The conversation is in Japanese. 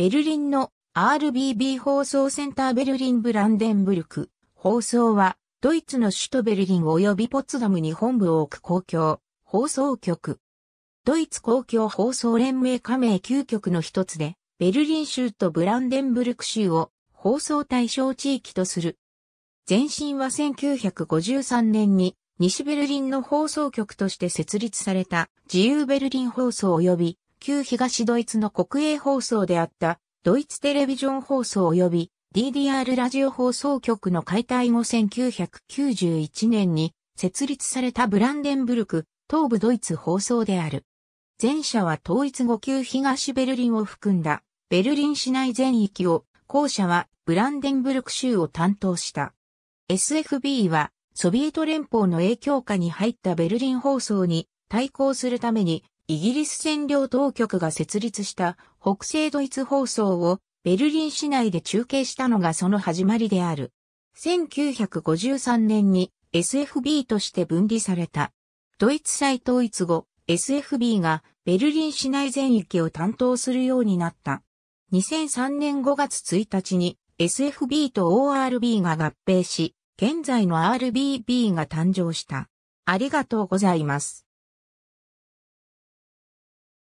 ベルリンの RBB 放送センターベルリンブランデンブルク放送はドイツの首都ベルリン及びポツダムに本部を置く公共放送局。ドイツ公共放送連盟加盟9局の一つで、ベルリン州とブランデンブルク州を放送対象地域とする。前身は1953年に西ベルリンの放送局として設立された自由ベルリン放送及び旧東ドイツの国営放送であったドイツテレビジョン放送及び DDR ラジオ放送局の解体後1991年に設立されたブランデンブルク東部ドイツ放送である。前者は統一後旧東ベルリンを含んだベルリン市内全域を、後者はブランデンブルク州を担当した。SFB はソビエト連邦の影響下に入ったベルリン放送に対抗するためにイギリス占領当局が設立した北西ドイツ放送をベルリン市内で中継したのがその始まりである。1953年に SFB として分離された。ドイツ再統一後、SFB がベルリン市内全域を担当するようになった。2003年5月1日に SFB と ORB が合併し、現在の RBB が誕生した。ありがとうございます。